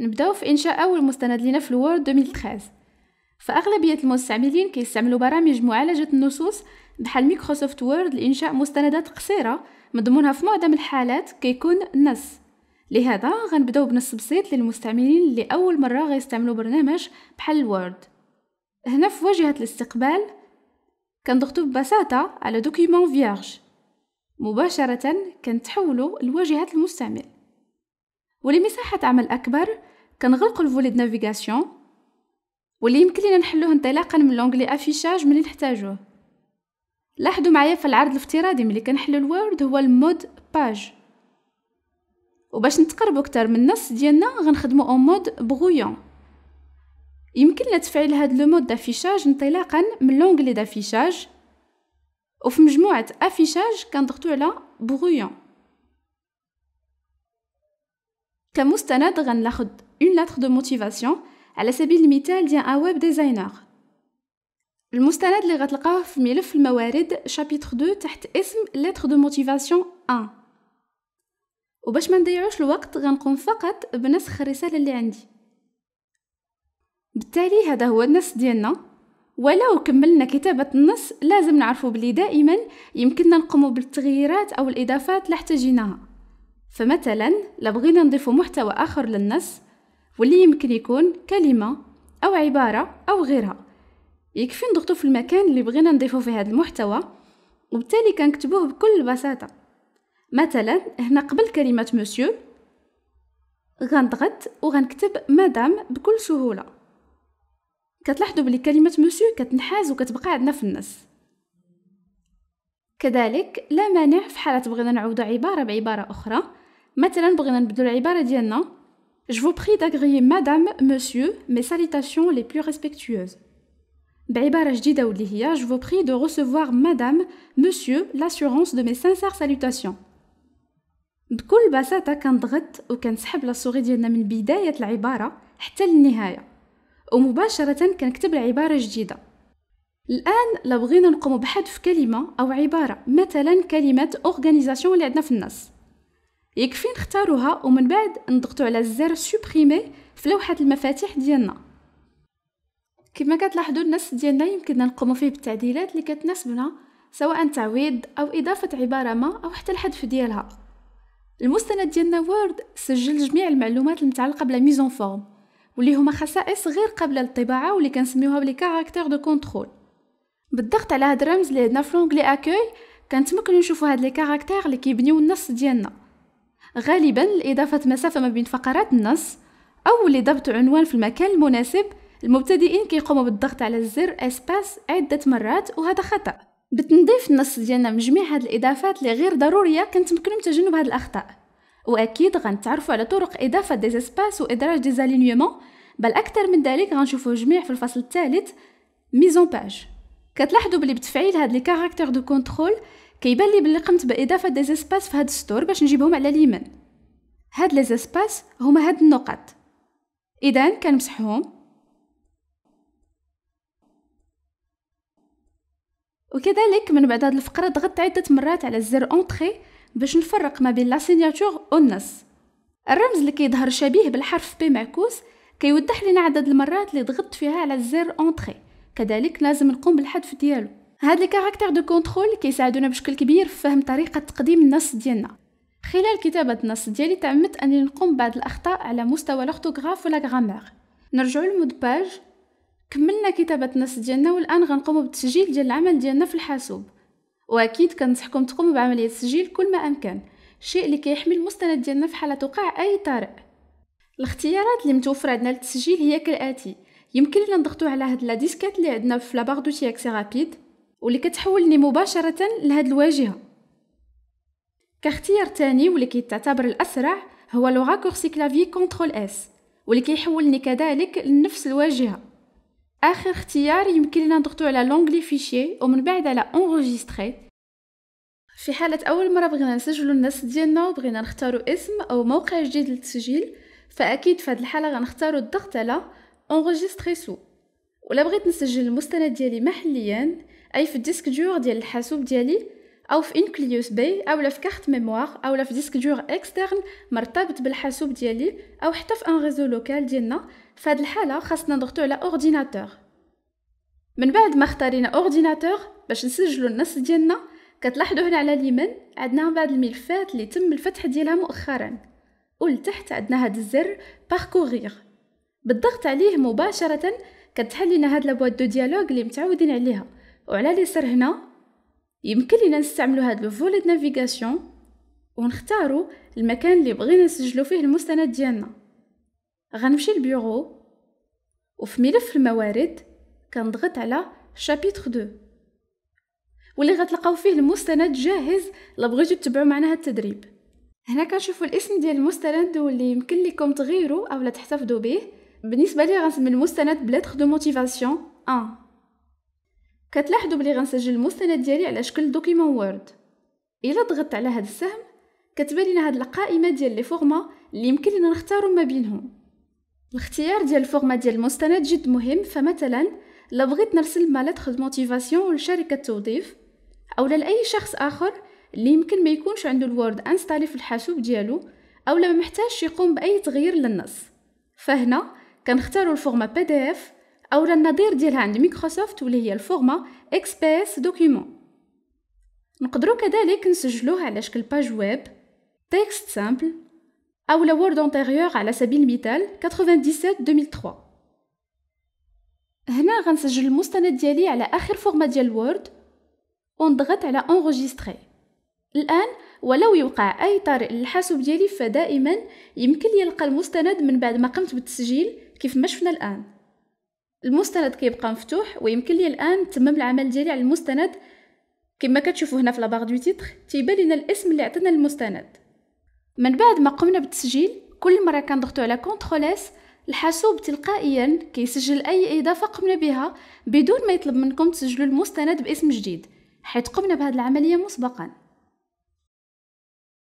نبداو في انشاء اول مستند لينا في الوورد 2013 فاغلبيه المستعملين كيستعملوا برامج معالجه النصوص بحال مايكروسوفت وورد لانشاء مستندات قصيره مضمونها في معظم الحالات كيكون نص لهذا غنبداو بنص بسيط للمستعملين اللي اول مره غيستعملوا برنامج بحال الوورد هنا في واجهه الاستقبال كنضغطوا ببساطه على دوكيومون فيرج مباشره كنتحولوا لواجهه المستعمل ولمساحة عمل أكبر كنغلقو الفولي نافيغاسيون واللي يمكن لينا نحلوه انطلاقا من لونغلي افيشاج ملي نحتاجوه لاحظوا معايا في العرض الافتراضي ملي كنحلو الوورد هو المود باج وباش نتقربوا اكثر من النص ديالنا غنخدموا اون مود بغويون يمكن لنا تفعيل هاد لو مود دافيشاج انطلاقا من لونغلي دافيشاج وفي مجموعه افيشاج كنضغطو على بغويون كمستند غنلاخد اون لاتر دو موتيفاسيون على سبيل المثال ديال ان ويب ديزاينر المستند اللي غتلقاه في ملف الموارد شابيتر 2 تحت اسم لاتر دو موتيفاسيون 1 وباش ما نضيعوش الوقت غنقوم فقط بنسخ الرساله اللي عندي بالتالي هذا هو النص ديالنا ولو كملنا كتابة النص لازم نعرفو بلي دائما يمكننا نقوم بالتغييرات أو الإضافات لحتاجيناها فمثلا لبغينا نضيف محتوى آخر للنص واللي يمكن يكون كلمة أو عبارة أو غيرها يكفي نضغطو في المكان اللي بغينا نضيفو فيه هذا المحتوى وبالتالي كنكتبوه بكل بساطة مثلا هنا قبل كلمة مسيو غنضغط وغنكتب مدام بكل سهولة كتلاحظوا بلي كلمة مسيو كتنحاز وكتبقى عندنا في النص كذلك لا مانع في حالة بغينا نعوض عبارة بعبارة أخرى مثلا بغينا نبدلو العباره ديالنا Je vous prie d'agréer madame, monsieur mes salutations les plus respectueuses. بعبارة جديدة واللي هي Je vous prie de recevoir madame, monsieur l'assurance de mes sincères salutations. بكل بساطة كنضغط وكنسحب سوري ديالنا من بداية العبارة حتى للنهاية ومباشرة كنكتب العبارة جديدة الآن لو بغينا نقوم بحذف كلمة أو عبارة مثلا كلمة organisation اللي عندنا في النص يكفي نختاروها ومن بعد نضغطو على الزر سوبريمي في لوحه المفاتيح ديالنا كما كتلاحظوا النص ديالنا يمكننا نقوموا فيه بالتعديلات اللي كتناسبنا سواء تعويض او اضافه عباره ما او حتى الحذف ديالها المستند ديالنا وورد سجل جميع المعلومات المتعلقه بلا ميزون فورم واللي هما خصائص غير قابله للطباعه واللي كنسميوها بلي كاركتر دو كونترول بالضغط على هاد الرمز اللي عندنا في لونغلي اكوي كنتمكنوا نشوفوا هاد لي كاركتر اللي كيبنيو النص ديالنا غالبا لإضافة مسافة ما بين فقرات النص أو لضبط عنوان في المكان المناسب المبتدئين كيقوموا بالضغط على الزر اسباس عدة مرات وهذا خطأ بتنظيف النص ديالنا من جميع هاد الإضافات اللي غير ضرورية كنتمكنوا من تجنب هاد الأخطاء وأكيد غنتعرفوا على طرق إضافة دي اسباس وإدراج دي بل أكثر من ذلك غنشوفوا جميع في الفصل الثالث ميزون باج كتلاحظوا بلي بتفعيل هاد لي كاركتر دو كونترول كيبان لي بلي قمت باضافه دي زيسباس في هاد السطور باش نجيبهم على اليمين هاد لي زيسباس هما هاد النقط اذا كنمسحهم وكذلك من بعد هاد الفقره ضغطت عده مرات على الزر اونطري باش نفرق ما بين لا سيناتور والنص الرمز اللي كيظهر شبيه بالحرف بي معكوس كيوضح لنا عدد المرات اللي ضغطت فيها على الزر اونطري كذلك لازم نقوم بالحذف ديالو هاد لي دو كونترول كيساعدونا بشكل كبير في فهم طريقه تقديم النص ديالنا خلال كتابه النص ديالي تعمدت انني نقوم بعض الاخطاء على مستوى لورتوغراف ولا غرامير نرجعوا للمدباج كملنا كتابه النص ديالنا والان غنقوم بالتسجيل ديال العمل ديالنا في الحاسوب واكيد كنصحكم تقوموا بعمليه التسجيل كل ما امكن شيء اللي كيحمي المستند ديالنا في حاله وقع اي طارئ الاختيارات اللي متوفره عندنا للتسجيل هي كالاتي يمكن لنا نضغطو على هاد لا ديسكات اللي عندنا في لابار دو اكسي رابيد واللي كتحولني مباشرة لهاد الواجهة كاختيار تاني واللي كيتعتبر الأسرع هو لغة كورسي كلافي كونترول اس واللي كيحولني كذلك لنفس الواجهة آخر اختيار يمكن لنا نضغطو على لونجلي فيشي ومن بعد على انغوجيستري في حالة أول مرة بغينا نسجلو الناس ديالنا وبغينا نختارو اسم أو موقع جديد للتسجيل فأكيد في هاد الحالة غنختارو الضغط على انغوجيستري سو ولا بغيت نسجل المستند ديالي محليا اي في الديسك دور ديال الحاسوب ديالي او في انكليوس بي او في كارت ميموار او في ديسك دور اكسترن مرتبط بالحاسوب ديالي او حتى في ان ريزو لوكال ديالنا في هذه الحاله خاصنا نضغطو على اورديناتور من بعد ما اختارينا اورديناتور باش نسجلو النص ديالنا كتلاحظوا هنا على اليمين عندنا بعض الملفات اللي تم الفتح ديالها مؤخرا ولتحت عندنا هذا الزر باركوغير بالضغط عليه مباشره كتحل لنا هاد لابواد دو ديالوغ اللي متعودين عليها وعلى اللي صار هنا يمكن لينا نستعملو هاد لو فولي د نافيغاسيون ونختاروا المكان اللي بغينا نسجلو فيه المستند ديالنا غنمشي للبيورو وفي ملف الموارد كنضغط على شابيتر 2 واللي غتلقاو فيه المستند جاهز لبغيتو بغيتو تتبعوا معنا هاد التدريب هنا كنشوفوا الاسم ديال المستند واللي يمكن لكم تغيروا لا تحتفظوا به بالنسبه لي غنسمي المستند بلاتر دو موتيفاسيون 1 كتلاحظوا بلي غنسجل المستند ديالي على شكل دوكيمون وورد الا ضغطت على هذا السهم كتبان لنا هاد القائمه ديال لي فورما اللي يمكن لينا نختاروا ما بينهم الاختيار ديال الفورما ديال المستند جد مهم فمثلا لا بغيت نرسل ما دو موتيفاسيون لشركه التوظيف اولا لاي شخص اخر اللي يمكن ما يكونش عنده الوورد انستالي في الحاسوب ديالو اولا لما محتاجش يقوم باي تغيير للنص فهنا كنختاروا الفورما بي دي اف اولا النظير ديالها عند مايكروسوفت واللي هي الفورما اكس بي اس دوكيومون نقدروا كذلك نسجلوه على شكل باج ويب تكست سامبل او لا وورد انتيريور على سبيل المثال 97 2003 هنا غنسجل المستند ديالي على اخر فورما ديال وورد ونضغط على انغوجيستري الان ولو يوقع اي طارئ للحاسوب ديالي فدائما يمكن يلقى المستند من بعد ما قمت بالتسجيل كيف ما شفنا الان المستند كيبقى مفتوح ويمكن لي الان تمام العمل ديالي على المستند كما كتشوفوا هنا في لابار دو تيتغ تيبان لنا الاسم اللي عطينا المستند من بعد ما قمنا بالتسجيل كل مره كنضغطوا على كونترول اس الحاسوب تلقائيا كيسجل اي اضافه قمنا بها بدون ما يطلب منكم تسجلوا المستند باسم جديد حيت قمنا بهذه العمليه مسبقا